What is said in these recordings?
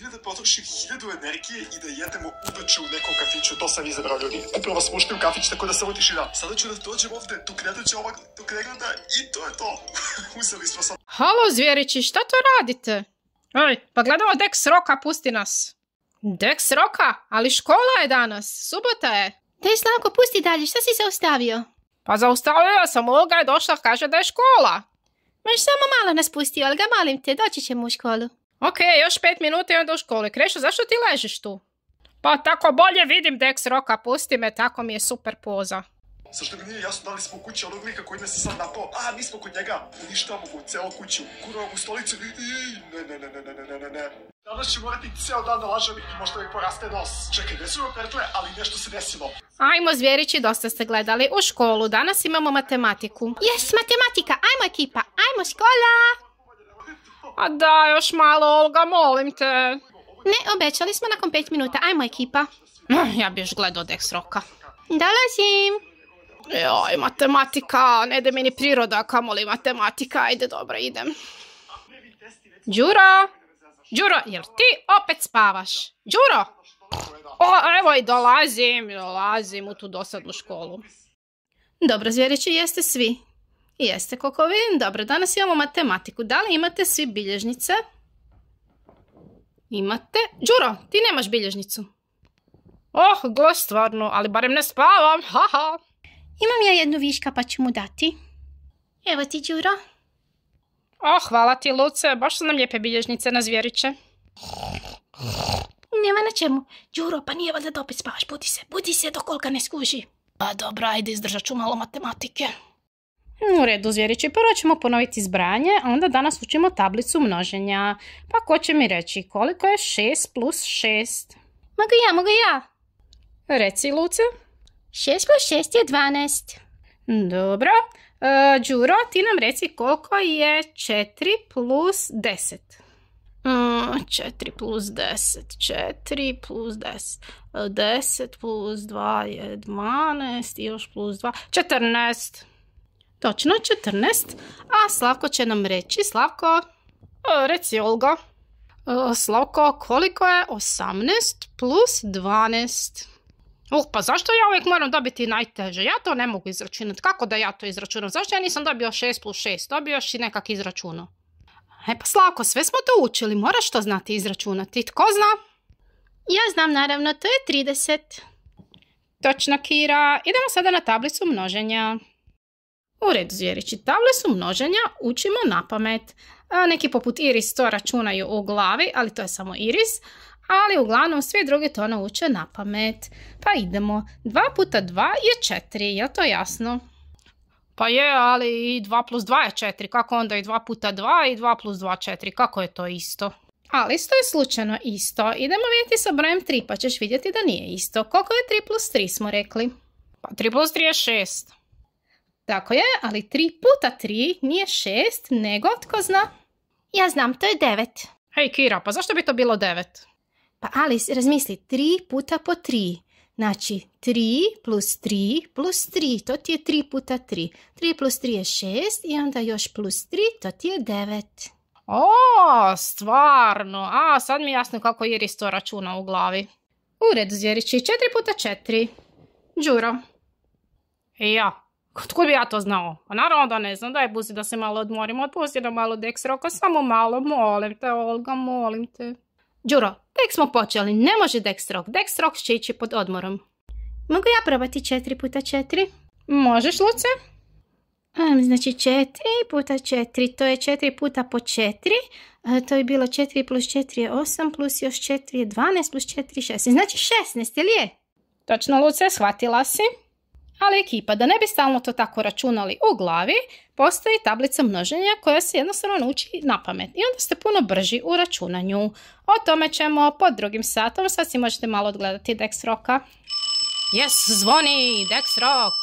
Ili da potrošim hiljadu energije i da jedemo uveče u nekom kafiću, to sam izabrao ljudi. Upravo smo ušli u kafić, tako da sam utišina. Sada ću da dođem ovde, tu kredu će ovak, tu kredu da, i to je to. Uzeli smo sam. Halo, zvjerići, šta to radite? Aj, pa gledamo Dex Roka, pusti nas. Dex Roka? Ali škola je danas, subota je. Dej, Slavko, pusti dalje, šta si zaustavio? Pa zaustavila sam Olga je došla, kaže da je škola. Možeš samo malo nas pustio, Olga, malim te, doći ćemo u školu. Ok, još pet minuta i onda u školi. Krešo, zašto ti ležiš tu? Pa tako bolje vidim Dex Roka, pusti me, tako mi je super poza. Zašto mi nije jasno da li smo u kući onog lika koji nas je sad napao? A, mi smo kod njega. Ništa mogu, celu kuću. Kuro u stolicu. Ne, ne, ne, ne, ne, ne, ne, ne. Danas ću morati ceo dan da i možda mi poraste nos. Čekaj, ne su pertle, ali nešto se desilo. Ajmo zvjerići, dosta ste gledali u školu. Danas imamo matematiku. Jes, matematika, ajmo ekipa, ajmo škola! A da, još malo, Olga, molim te. Ne, obećali smo nakon pet minuta. Ajmo ekipa. Ja bi još gledao Roka. Dolazim. Joj, e, matematika, ne ide mi ni priroda, kamoli matematika, ajde dobro, idem. Đuro, Đuro, jel ti opet spavaš? Đuro, o, evo i dolazim, dolazim u tu dosadnu školu. Dobro, zvjerići, jeste svi. Jeste, koliko Dobro, danas imamo matematiku. Da li imate svi bilježnice? Imate. Đuro, ti nemaš bilježnicu. Oh, go, stvarno, ali barem ne spavam, haha. Imam ja jednu viška pa ću mu dati. Evo ti, Đuro. Oh, hvala ti, Luce, baš su nam lijepe bilježnice na zvjeriće. Nema na čemu. Đuro, pa nije valjda da opet spavaš, budi se, budi se dok kolka ne skuži. Pa dobro, ajde, izdržat ću malo matematike. Mm, u redu, zvjerići, prvo ćemo ponoviti zbranje, a onda danas učimo tablicu množenja. Pa ko će mi reći koliko je 6 plus 6? Mogu ja, mogu ja. Reci, Luce. 6 plus 6 je 12. Dobro. E, Đuro, ti nam reci koliko je 4 plus 10. 4 e, plus 10, 4 plus 10, 10 e, plus 2 je 12 i još plus 2, 14. Točno 14. A Slavko će nam reći, Slavko, e, reci Olga. E, Slavko, koliko je 18 plus 12? Uh, pa zašto ja uvijek moram dobiti najteže? Ja to ne mogu izračunati. Kako da ja to izračunam? Zašto ja nisam dobio 6 plus 6? Dobio još i nekak izračunao. E pa Slavko, sve smo to učili. Moraš to znati izračunati. Tko zna? Ja znam naravno, to je 30. Točno Kira. Idemo sada na tablicu množenja. U redu zvjerići, table su množenja, učimo na pamet. E, neki poput Iris to računaju u glavi, ali to je samo Iris. Ali uglavnom svi drugi to nauče ono na pamet. Pa idemo. 2 puta 2 je 4, je to jasno? Pa je, ali i 2 plus 2 je 4. Kako onda i 2 puta 2 i 2 plus 2 je 4? Kako je to isto? Ali isto je slučajno isto. Idemo vidjeti sa brojem 3 pa ćeš vidjeti da nije isto. Koliko je 3 plus 3 smo rekli? Pa 3 plus 3 je 6. Tako je, ali 3 puta 3 nije 6, nego tko zna? Ja znam, to je 9. Hej Kira, pa zašto bi to bilo 9? Pa Alice, razmisli, 3 puta po 3. Znači, 3 plus 3 plus 3, to ti je 3 puta 3. 3 plus 3 je 6 i onda još plus 3, to ti je 9. O, stvarno. A, sad mi je jasno kako Iris to računa u glavi. U redu, Zvjerići, 4 puta 4. Đuro. I ja. Kako bi ja to znao? Pa naravno da ne znam, daj Buzi da se malo odmorimo odpusti da malo dek sroka, samo malo, molim te Olga, molim te. Đuro, tek smo počeli, ne može dek srok Dek rok će ići pod odmorom. Mogu ja probati četiri puta četiri? Možeš, Luce? znači četiri puta četiri, to je četiri puta po četiri, e, to je bilo četiri plus četiri je osam, plus još četiri je dvanest plus četiri je šesnaest, znači šesnaest, ili je? Točno, Luce, shvatila si. Ali ekipa, da ne bi stalno to tako računali u glavi, postoji tablica množenja koja se jednostavno nauči na pamet i onda ste puno brži u računanju. O tome ćemo pod drugim satom, sad si možete malo odgledati Dex Roka. Yes, zvoni Dex Rock!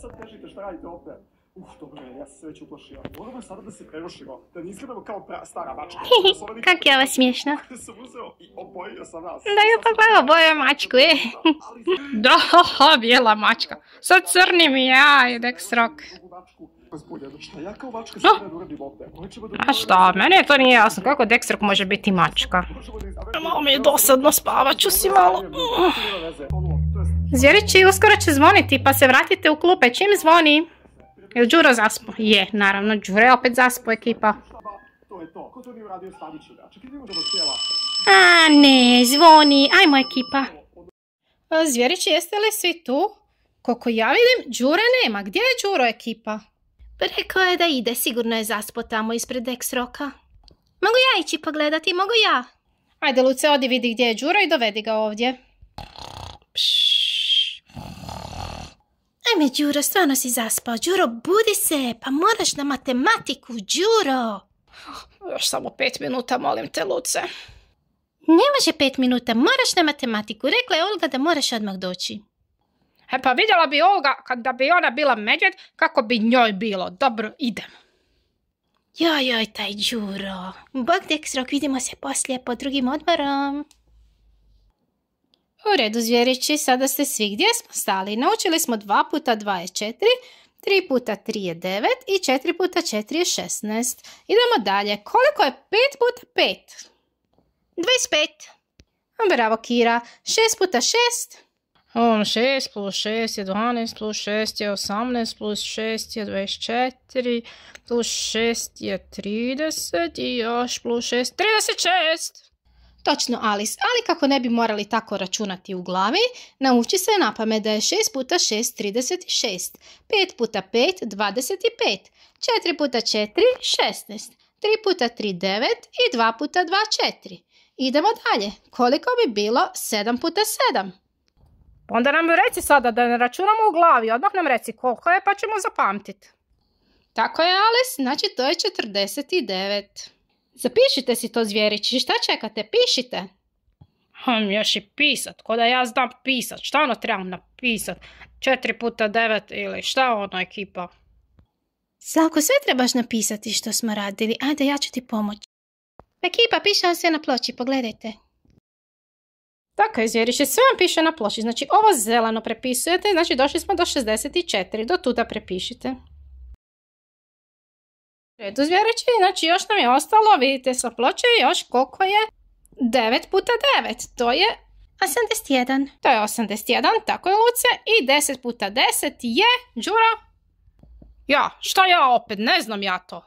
sad kažite radite opet. Uf, dobro je, ja sam se već uplašila. Moramo sada da se prerušimo, da ne izgledamo kao stara mačka. Kako je ovo smiješno. Da sam uzeo i obojio sa nas. Da je pa gleda obojio mačku, je. Da, ha, bijela mačka. Sa crnim i dek srok. A šta, mene to nije jasno, kako Dexrock može biti mačka? Malo mi je dosadno, spavat ću si malo. Zvjerići, uskoro će zvoniti, pa se vratite u klupe. Čim zvoni? li Đuro zaspo? Je, naravno, Đuro je opet zaspo ekipa. A ne, zvoni. Ajmo ekipa. Zvjerići, jeste li svi tu? Koliko ja vidim, Đure nema. Gdje je Đuro ekipa? Rekao je da ide, sigurno je zaspo tamo ispred X-roka. Mogu ja ići pogledati, mogu ja? Ajde, Luce, odi vidi gdje je Đuro i dovedi ga ovdje. Pšš. Ajme, Đuro, stvarno si zaspao. Đuro, budi se, pa moraš na matematiku, Đuro. Još samo pet minuta, molim te, Luce. Ne može pet minuta, moraš na matematiku. Rekla je Olga da moraš odmah doći. E pa vidjela bi Olga, kada bi ona bila medvjed, kako bi njoj bilo. Dobro, idem. Joj, joj, taj Đuro. Bog, srok, vidimo se poslije pod drugim odborom. U redu zvjerići, sada ste svi gdje smo stali. Naučili smo 2 puta 2 je 4, 3 puta 3 je 9 i 4 puta 4 je 16. Idemo dalje. Koliko je 5 puta 5? 25. Bravo Kira. 6 puta 6? 6 plus 6 je 12, plus 6 je 18, plus 6 je 24, plus 6 je 30 i još plus 6 je 36. Točno, Alice, ali kako ne bi morali tako računati u glavi, nauči se na pamet da je 6 puta 6 36, 5 puta 5 25, 4 puta 4 16, 3 puta 3 9 i 2 puta 2 4. Idemo dalje. Koliko bi bilo 7 puta 7? Onda nam reci sada da ne računamo u glavi, odmah nam reci koliko je pa ćemo zapamtiti. Tako je, Alice, znači to je 49. Zapišite si to zvjerići, šta čekate, pišite. Hm, još i pisat, ko da ja znam pisat, šta ono trebam napisat? Četiri puta devet ili šta ono ekipa? Slavko, sve trebaš napisati što smo radili, ajde ja ću ti pomoći. Ekipa, piše vam sve na ploči, pogledajte. Tako je, zvjeriće, sve vam piše na ploči, znači ovo zeleno prepisujete, znači došli smo do 64, do tuda prepišite redu zvjerići, znači još nam je ostalo, vidite sa ploče, još koliko je 9 puta 9, to je 81. To je 81, tako je Luce, i 10 puta 10 je, Đura, ja, šta ja opet, ne znam ja to.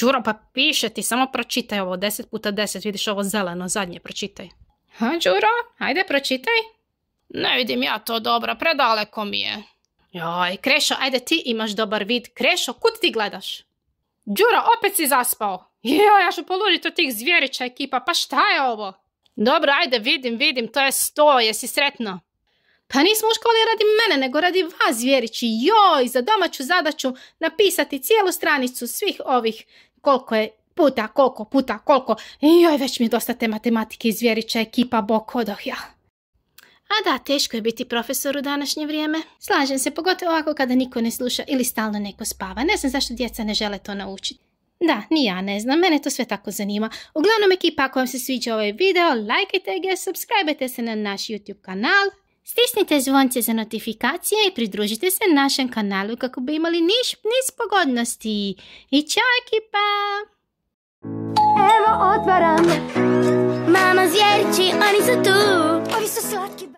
Đuro, pa piše ti, samo pročitaj ovo, 10 puta 10, vidiš ovo zeleno, zadnje, pročitaj. Ha, Đuro, hajde pročitaj. Ne vidim ja to dobro, predaleko mi je. Joj, Krešo, ajde ti imaš dobar vid. Krešo, kud ti gledaš? Đuro, opet si zaspao. Jo, ja ću poluditi od tih zvjerića ekipa, pa šta je ovo? Dobro, ajde, vidim, vidim, to je sto, jesi sretno? Pa nismo u školi radi mene, nego radi vas, zvjerići. Joj, za domaću zadaću napisati cijelu stranicu svih ovih koliko je puta, koliko puta, koliko. Joj, već mi je dosta te matematike zvjerića ekipa, bok odoh ja. A da, teško je biti profesor u današnje vrijeme. Slažem se, pogotovo ovako kada niko ne sluša ili stalno neko spava. Ne znam zašto djeca ne žele to naučiti. Da, ni ja ne znam, mene to sve tako zanima. Uglavnom ekipa, ako vam se sviđa ovaj video, lajkajte ga, subscribeajte se na naš YouTube kanal, stisnite zvonce za notifikacije i pridružite se našem kanalu kako bi imali niš, niz pogodnosti. I čao ekipa! Evo otvaram, mama zvjerići, oni su tu, su slatki.